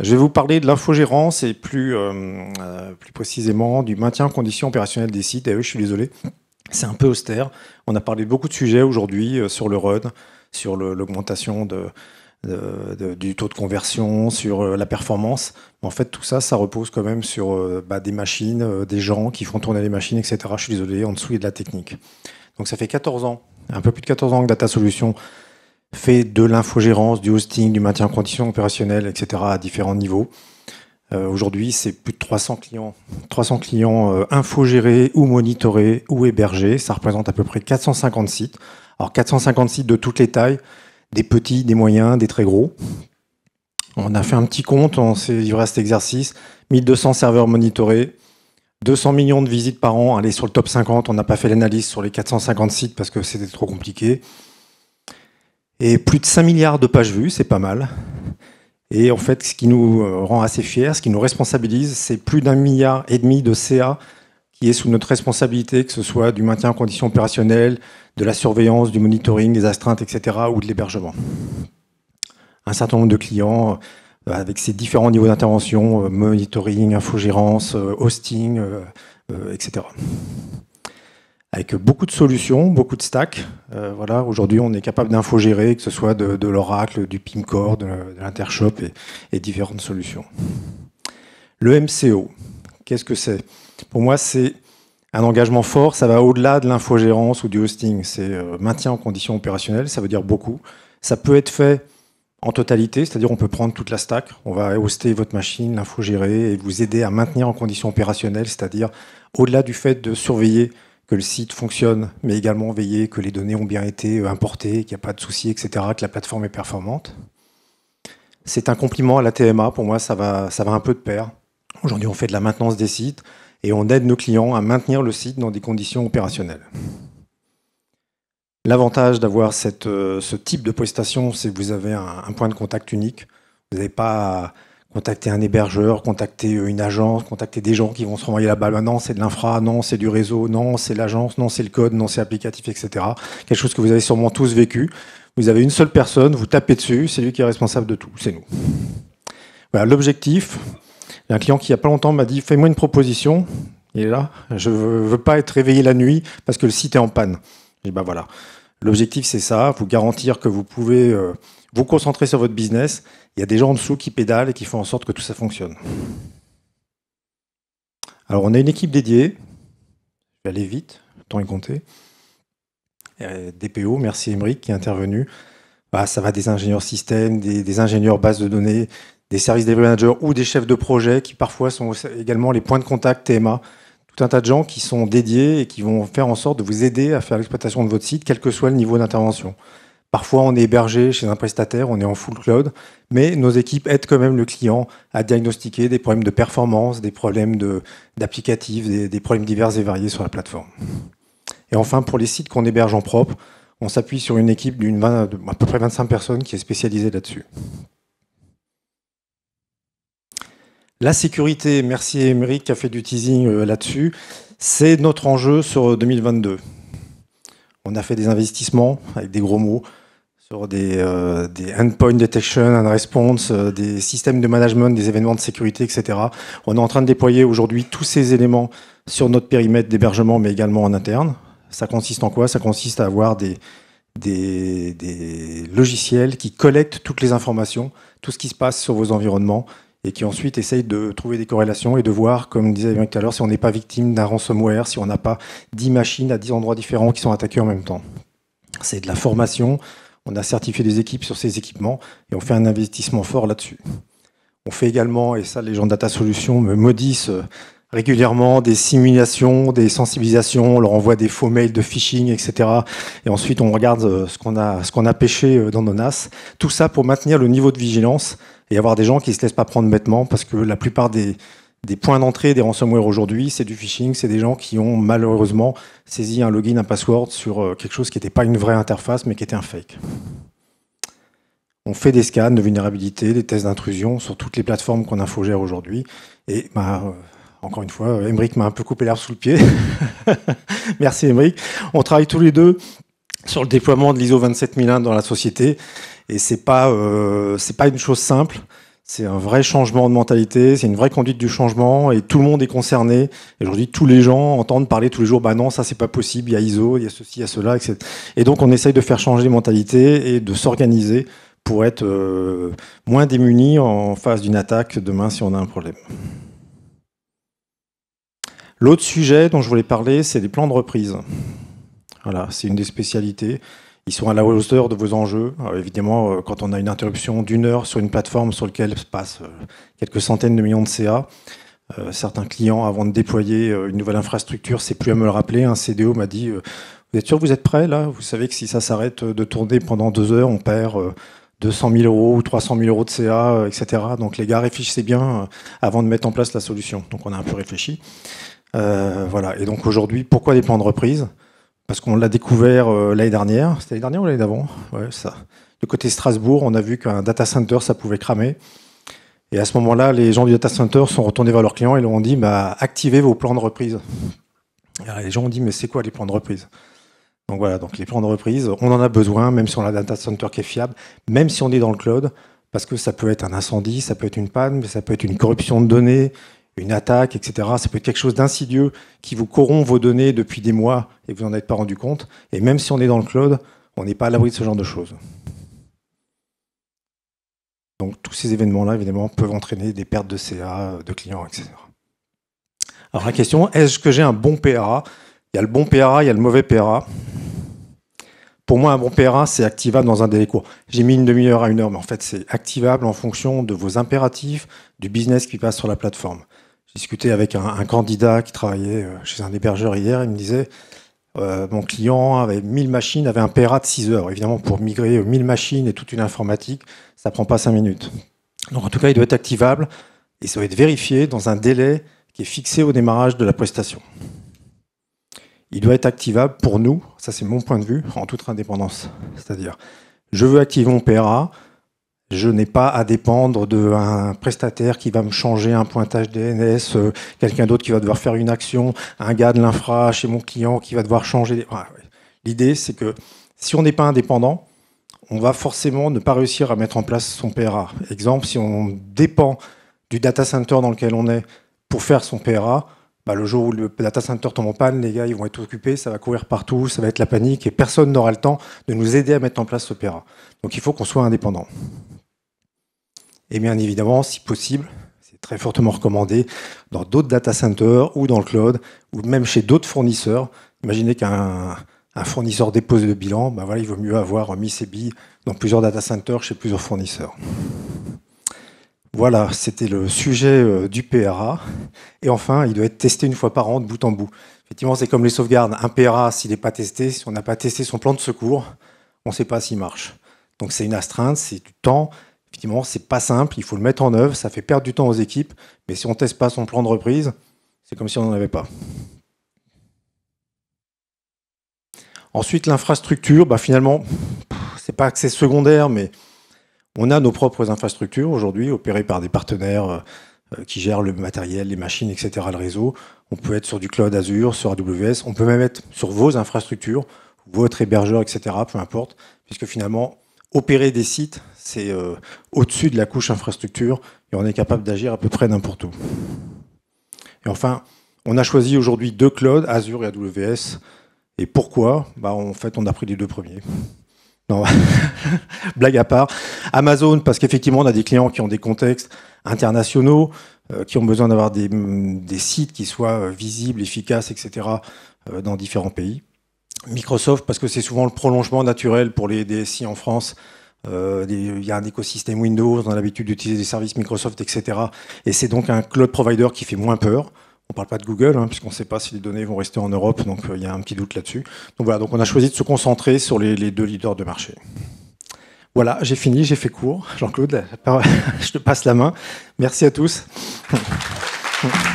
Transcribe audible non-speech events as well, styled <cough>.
Je vais vous parler de l'infogérance et plus, euh, euh, plus précisément du maintien en condition opérationnelle des sites. Et eh oui, je suis désolé, c'est un peu austère. On a parlé de beaucoup de sujets aujourd'hui euh, sur le run, sur l'augmentation de, du taux de conversion, sur la performance. en fait, tout ça, ça repose quand même sur bah, des machines, des gens qui font tourner les machines, etc. Je suis désolé, en dessous, il y a de la technique. Donc ça fait 14 ans, un peu plus de 14 ans que Data Solutions fait de l'infogérance, du hosting, du maintien en condition opérationnelle, etc. à différents niveaux. Euh, aujourd'hui, c'est plus de 300 clients, 300 clients euh, infogérés ou monitorés ou hébergés. Ça représente à peu près 450 sites. Alors 450 sites de toutes les tailles, des petits, des moyens, des très gros. On a fait un petit compte, on s'est livré à cet exercice. 1200 serveurs monitorés, 200 millions de visites par an. Allez, sur le top 50, on n'a pas fait l'analyse sur les 450 sites parce que c'était trop compliqué. Et plus de 5 milliards de pages vues, c'est pas mal. Et en fait, ce qui nous euh, rend assez fiers, ce qui nous responsabilise, c'est plus d'un milliard et demi de CA qui est sous notre responsabilité, que ce soit du maintien en condition opérationnelle, de la surveillance, du monitoring, des astreintes, etc., ou de l'hébergement. Un certain nombre de clients, euh, avec ces différents niveaux d'intervention, euh, monitoring, infogérance, hosting, etc avec beaucoup de solutions, beaucoup de stacks. Euh, voilà, aujourd'hui, on est capable d'infogérer, que ce soit de, l'Oracle, du PIMCore, de, l'Intershop et, différentes solutions. Le MCO, qu'est-ce que c'est Pour moi, c'est un engagement fort, ça va au-delà de l'infogérance ou du hosting. C'est euh, maintien en condition opérationnelle, ça veut dire beaucoup. Ça peut être fait en totalité, c'est-à-dire on peut prendre toute la stack, on va hoster votre machine, l'infogérer et vous aider à maintenir en condition opérationnelle, c'est-à-dire au-delà du fait de surveiller que le site fonctionne, mais également veiller que les données ont bien été euh, importées, qu'il n'y a pas de soucis, etc., que la plateforme est performante. C'est un compliment à la TMA, pour moi ça va, ça va un peu de pair. Aujourd'hui on fait de la maintenance des sites et on aide nos clients à maintenir le site dans des conditions opérationnelles. L'avantage d'avoir euh, ce type de prestation, c'est que vous avez un, point de contact unique. Vous n'avez pas contacter un hébergeur, contacter une agence, contacter des gens qui vont se renvoyer la balle. Ah non, c'est de l'infra, non, c'est du réseau, non, c'est l'agence, non, c'est le code, non, c'est applicatif, etc. Quelque chose que vous avez sûrement tous vécu. Vous avez une seule personne, vous tapez dessus, c'est lui qui est responsable de tout, c'est nous. Voilà l'objectif. Un client qui il a pas longtemps m'a dit fais-moi une proposition. Il est là, je ne veux pas être réveillé la nuit parce que le site est en panne. Et ben bah, voilà. L'objectif, c'est ça, vous garantir que vous pouvez euh, vous concentrer sur votre business. Il y a des gens en dessous qui pédalent et qui font en sorte que tout ça fonctionne. Alors, on a une équipe dédiée. Je vais aller vite, le temps est compté. Euh, DPO, merci émeric qui est intervenu. Bah, ça va des ingénieurs système, des, ingénieurs base de données, des services des managers ou des chefs de projet qui parfois sont également les points de contact TMA tout un tas de gens qui sont dédiés et qui vont faire en sorte de vous aider à faire l'exploitation de votre site, quel que soit le niveau d'intervention. Parfois, on est hébergé chez un prestataire, on est en full cloud, mais nos équipes aident quand même le client à diagnostiquer des problèmes de performance, des problèmes d'applicatifs, des, des, problèmes divers et variés sur la plateforme. Et enfin, pour les sites qu'on héberge en propre, on s'appuie sur une équipe d'une à peu près 25 personnes qui est spécialisée là-dessus. La sécurité, merci Émeric qui a fait du teasing euh, là-dessus, c'est notre enjeu sur 2022. Euh, On a fait des investissements avec des gros mots sur des, euh, endpoint detection and response, des systèmes de management, des événements de sécurité, etc. On est en train de déployer aujourd'hui tous ces éléments sur notre périmètre d'hébergement, mais également en interne. Ça consiste en quoi Ça consiste à avoir des logiciels qui collectent toutes les informations, tout ce qui se passe sur vos environnements et qui ensuite essaye de trouver des corrélations et de voir, comme disait bien tout à l'heure, si on n'est pas victime d'un ransomware, si on n'a pas 10 machines à 10 endroits différents qui sont attaquées en même temps. C'est de la formation, on a certifié des équipes sur ces équipements et on fait un investissement fort là-dessus. On fait également, et ça les gens de Data Solutions me maudissent, régulièrement des simulations, des sensibilisations, on leur envoie des faux mails de phishing, etc. Et ensuite, on regarde euh, ce qu'on a, ce qu'on a pêché euh, dans nos NAS. Tout ça pour maintenir le niveau de vigilance et avoir des gens qui ne se laissent pas prendre bêtement parce que la plupart des, points d'entrée des ransomware aujourd'hui, c'est du phishing, c'est des gens qui ont malheureusement saisi un login, un password sur euh, quelque chose qui n'était pas une vraie interface mais qui était un fake. On fait des scans de vulnérabilité, des tests d'intrusion sur toutes les plateformes qu'on infogère aujourd'hui. Et bah, encore une fois, euh, Émeric m'a un peu coupé l'herbe sous le pied. <laughs> Merci Émeric. On travaille tous les deux sur le déploiement de l'ISO 27001 dans la société et c'est pas euh, pas une chose simple. C'est un vrai changement de mentalité, c'est une vraie conduite du changement et tout le monde est concerné. Et aujourd'hui, tous les gens entendent parler tous les jours, bah non, ça c'est pas possible, il y a ISO, il y a ceci, il y a cela, etc. Et donc on essaye de faire changer les mentalités et de s'organiser pour être euh, moins démunis en face d'une attaque demain si on a un problème. L'autre sujet dont je voulais parler, c'est les plans de reprise. Voilà, c'est une des spécialités. Ils sont à la hauteur de vos enjeux. Euh, évidemment, euh, quand on a une interruption d'une heure sur une plateforme sur laquelle se passent euh, quelques centaines de millions de CA, certains clients, avant de déployer une nouvelle infrastructure, c'est plus à me le rappeler. Un CDO m'a dit Vous êtes sûr que vous êtes prêt là Vous savez que si ça s'arrête de tourner pendant deux heures, on perd. 200 000 euros ou 300 000 euros de CA, etc. Donc les gars, réfléchissez bien avant de mettre en place la solution. Donc on a un peu réfléchi. Euh, voilà. Et donc aujourd'hui, pourquoi des plans de reprise Parce qu'on l'a découvert euh, l'année dernière. C'était l'année dernière ou l'année d'avant Ouais, ça. Du côté Strasbourg, on a vu qu'un data center, ça pouvait cramer. Et à ce moment-là, les gens du data center sont retournés vers leurs clients et leur ont dit bah, activez vos plans de reprise. les gens ont dit mais c'est quoi les plans de reprise Donc voilà, donc les plans de reprise, on en a besoin, même si on a un data center qui est fiable, même si on est dans le cloud, parce que ça peut être un incendie, ça peut être une panne, mais ça peut être une corruption de données, une attaque, etc. Ça peut être quelque chose d'insidieux qui vous corrompt vos données depuis des mois et vous n'en êtes pas rendu compte. Et même si on est dans le cloud, on n'est pas à l'abri de ce genre de choses. Donc tous ces événements-là, évidemment, peuvent entraîner des pertes de CA, de clients, etc. Alors la question, est-ce que j'ai un bon PRA Il y a le bon PRA, il y a le mauvais PRA. Pour moi, un bon PRA, c'est activable dans un délai court. J'ai mis une demi-heure à une heure, mais en fait, c'est activable en fonction de vos impératifs, du business qui passe sur la plateforme. J'ai discuté avec un, candidat qui travaillait euh, chez un hébergeur hier. Il me disait euh, Mon client avait 1000 machines, avait un PRA de 6 heures. Évidemment, pour migrer 1000 machines et toute une informatique, ça prend pas 5 minutes. Donc, en tout cas, il doit être activable et ça doit être vérifié dans un délai qui est fixé au démarrage de la prestation. Il doit être activable pour nous, ça c'est mon point de vue, en toute indépendance. C'est-à-dire, je veux activer mon PRA, je n'ai pas à dépendre d'un prestataire qui va me changer un pointage DNS, euh, quelqu'un d'autre qui va devoir faire une action, un gars de l'infra chez mon client qui va devoir changer. L'idée, c'est que si on n'est pas indépendant, on va forcément ne pas réussir à mettre en place son PRA. Exemple, si on dépend du data center dans lequel on est pour faire son PRA, bah, le jour où le data center tombe en panne, les gars, ils vont être occupés, ça va courir partout, ça va être la panique et personne n'aura le temps de nous aider à mettre en place ce PRA. Donc il faut qu'on soit indépendant. Et eh bien évidemment, si possible, c'est très fortement recommandé dans d'autres data centers ou dans le cloud ou même chez d'autres fournisseurs. Imaginez qu'un fournisseur dépose le bilan, ben voilà, il vaut mieux avoir mis ses billes dans plusieurs data centers chez plusieurs fournisseurs. Voilà, c'était le sujet euh, du PRA. Et enfin, il doit être testé une fois par an de bout en bout. Effectivement, c'est comme les sauvegardes. Un PRA, s'il n'est pas testé, si on n'a pas testé son plan de secours, on ne sait pas s'il marche. Donc c'est une astreinte, c'est du temps, Effectivement, c'est pas simple, il faut le mettre en œuvre, ça fait perdre du temps aux équipes, mais si on teste pas son plan de reprise, c'est comme si on n'en avait pas. Ensuite, l'infrastructure, bah finalement, c'est pas accès secondaire, mais on a nos propres infrastructures aujourd'hui, opérées par des partenaires euh, euh, qui gèrent le matériel, les machines, etc., le réseau. On peut être sur du cloud Azure, sur AWS, on peut même être sur vos infrastructures, votre hébergeur, etc., peu importe, puisque finalement, opérer des sites, c'est euh, au-dessus de la couche infrastructure et on est capable d'agir à peu près n'importe où. Et enfin, on a choisi aujourd'hui deux clouds, Azure et AWS. Et pourquoi bah, En fait, on a pris les deux premiers. Non, <laughs> blague à part. Amazon, parce qu'effectivement, on a des clients qui ont des contextes internationaux, euh, qui ont besoin d'avoir des, sites qui soient euh, visibles, efficaces, etc., dans différents pays. Microsoft parce que c'est souvent le prolongement naturel pour les DSI en France. Euh, il y a un écosystème Windows, on a l'habitude d'utiliser des services Microsoft, etc. Et c'est donc un cloud provider qui fait moins peur. On ne parle pas de Google, hein, puisqu'on ne sait pas si les données vont rester en Europe, donc euh, il y a un petit doute là-dessus. Donc voilà, donc on a choisi de se concentrer sur les, les deux leaders de marché. Voilà, j'ai fini, j'ai fait court. Jean-Claude, <laughs> je te passe la main. Merci à tous. <laughs>